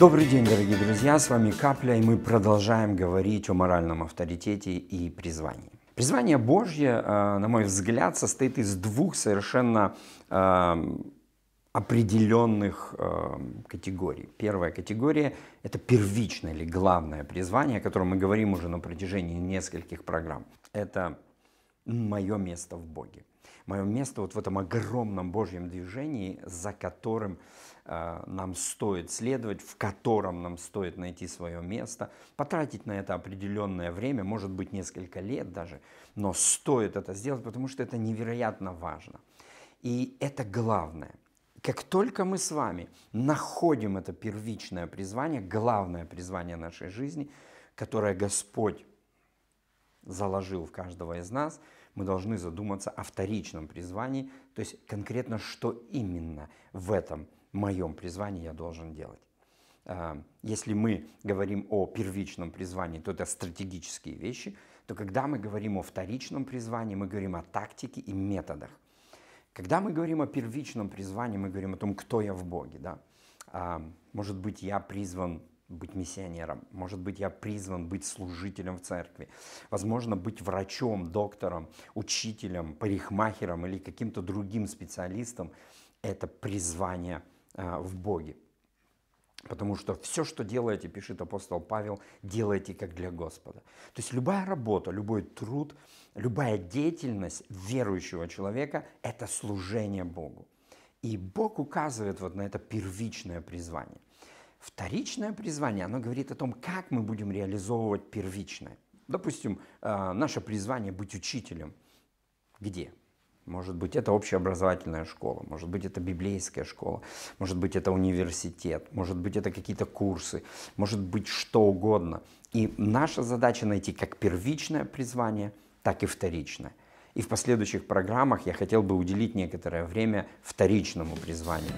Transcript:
Добрый день, дорогие друзья, с вами Капля, и мы продолжаем говорить о моральном авторитете и призвании. Призвание Божье, э, на мой взгляд, состоит из двух совершенно э, определенных э, категорий. Первая категория – это первичное или главное призвание, о котором мы говорим уже на протяжении нескольких программ. Это мое место в Боге. Мое место вот в этом огромном Божьем движении, за которым э, нам стоит следовать, в котором нам стоит найти свое место, потратить на это определенное время, может быть несколько лет даже, но стоит это сделать, потому что это невероятно важно. И это главное. Как только мы с вами находим это первичное призвание, главное призвание нашей жизни, которое Господь заложил в каждого из нас, мы должны задуматься о вторичном призвании, то есть конкретно, что именно в этом моем призвании я должен делать. А, если мы говорим о первичном призвании, то это стратегические вещи, то когда мы говорим о вторичном призвании, мы говорим о тактике и методах. Когда мы говорим о первичном призвании, мы говорим о том, кто я в Боге. Да? А, может быть, я призван быть миссионером, может быть, я призван быть служителем в церкви, возможно, быть врачом, доктором, учителем, парикмахером или каким-то другим специалистом – это призвание э, в Боге. Потому что все, что делаете, пишет апостол Павел, делайте как для Господа. То есть любая работа, любой труд, любая деятельность верующего человека – это служение Богу. И Бог указывает вот на это первичное призвание. Вторичное призвание, оно говорит о том, как мы будем реализовывать первичное. Допустим, э, наше призвание быть учителем. Где? Может быть, это общеобразовательная школа, может быть, это библейская школа, может быть, это университет, может быть, это какие-то курсы, может быть, что угодно. И наша задача найти как первичное призвание, так и вторичное. И в последующих программах я хотел бы уделить некоторое время вторичному призванию.